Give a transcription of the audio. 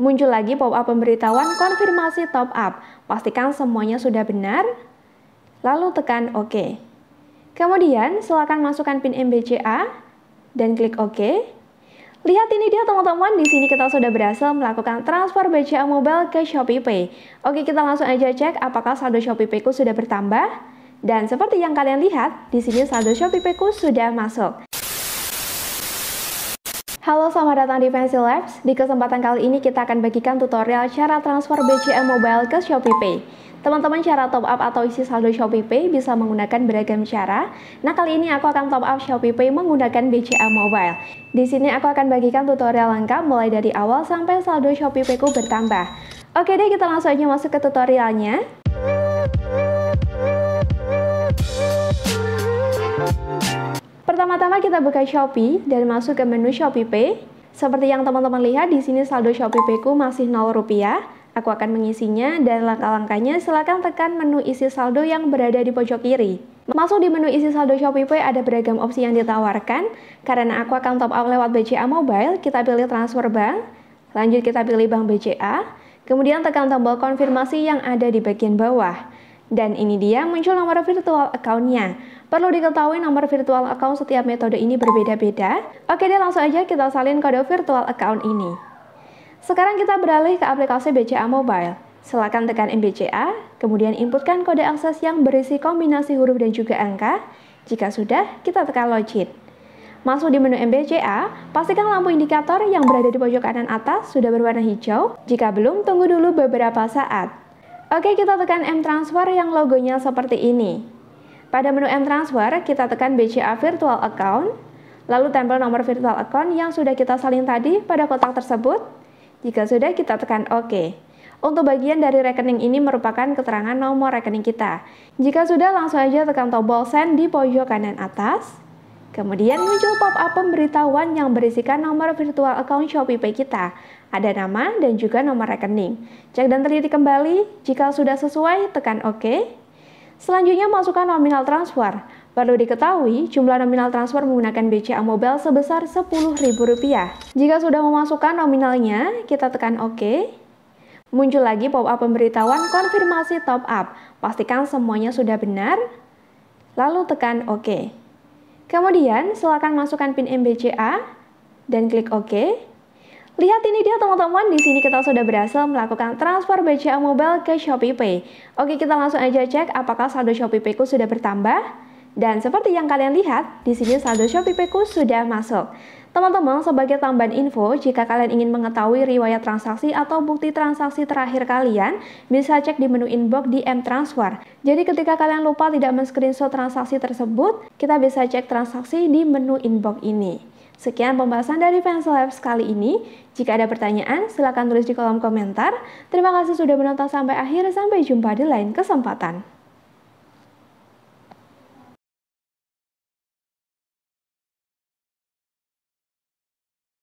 Muncul lagi pop-up pemberitahuan konfirmasi top up. Pastikan semuanya sudah benar, lalu tekan OK. Kemudian, silakan masukkan PIN MBCA dan klik OK. Lihat ini dia teman-teman, di sini kita sudah berhasil melakukan transfer BCA Mobile ke Shopee Pay. Oke, kita langsung aja cek apakah saldo Shopee Pay sudah bertambah. Dan seperti yang kalian lihat, di sini saldo Shopee Pay sudah masuk. Halo, selamat datang di Fancy Labs. Di kesempatan kali ini kita akan bagikan tutorial cara transfer BCA Mobile ke Shopee Pay. Teman-teman cara top up atau isi saldo Shopee Pay bisa menggunakan beragam cara. Nah, kali ini aku akan top up Shopee Pay menggunakan BCA Mobile. Di sini aku akan bagikan tutorial lengkap mulai dari awal sampai saldo Shopee Pay ku bertambah. Oke deh, kita langsung aja masuk ke tutorialnya. Pertama-tama kita buka Shopee dan masuk ke menu Shopee Pay. Seperti yang teman-teman lihat di sini saldo Shopee Payku masih 0 rupiah. Aku akan mengisinya dan langkah-langkahnya silakan tekan menu isi saldo yang berada di pojok kiri. Masuk di menu isi saldo Shopee Pay ada beragam opsi yang ditawarkan. Karena aku akan top up lewat BCA Mobile, kita pilih transfer bank. Lanjut kita pilih bank BCA. Kemudian tekan tombol konfirmasi yang ada di bagian bawah. Dan ini dia muncul nomor virtual account-nya. Perlu diketahui nomor virtual account setiap metode ini berbeda-beda. Oke deh langsung aja kita salin kode virtual account ini. Sekarang kita beralih ke aplikasi BCA Mobile. Silakan tekan MBCA, kemudian inputkan kode akses yang berisi kombinasi huruf dan juga angka. Jika sudah, kita tekan login. Masuk di menu MBCA, pastikan lampu indikator yang berada di pojok kanan atas sudah berwarna hijau. Jika belum, tunggu dulu beberapa saat. Oke, kita tekan M Transfer yang logonya seperti ini. Pada menu M Transfer, kita tekan BCA Virtual Account, lalu tempel nomor virtual account yang sudah kita salin tadi pada kotak tersebut. Jika sudah, kita tekan OK. Untuk bagian dari rekening ini merupakan keterangan nomor rekening kita. Jika sudah, langsung aja tekan tombol send di pojok kanan atas. Kemudian muncul pop-up pemberitahuan yang berisikan nomor virtual account ShopeePay kita. Ada nama dan juga nomor rekening. Cek dan teliti kembali, jika sudah sesuai, tekan OK. Selanjutnya masukkan nominal transfer. Perlu diketahui, jumlah nominal transfer menggunakan BCA Mobile sebesar Rp10.000. Jika sudah memasukkan nominalnya, kita tekan OK. Muncul lagi pop-up pemberitahuan konfirmasi top up. Pastikan semuanya sudah benar, lalu tekan OK. Kemudian, silakan masukkan PIN MBCA dan klik OK. Lihat ini dia teman-teman, di sini kita sudah berhasil melakukan transfer BCA Mobile ke ShopeePay. Oke, kita langsung aja cek apakah saldo ShopeePayku sudah bertambah. Dan seperti yang kalian lihat, di sini saldo shopee sudah masuk. Teman-teman, sebagai tambahan info, jika kalian ingin mengetahui riwayat transaksi atau bukti transaksi terakhir kalian, bisa cek di menu inbox di M-Transfer. Jadi ketika kalian lupa tidak men-screenshot transaksi tersebut, kita bisa cek transaksi di menu inbox ini. Sekian pembahasan dari Pencil Labs kali ini. Jika ada pertanyaan, silakan tulis di kolom komentar. Terima kasih sudah menonton sampai akhir, sampai jumpa di lain kesempatan.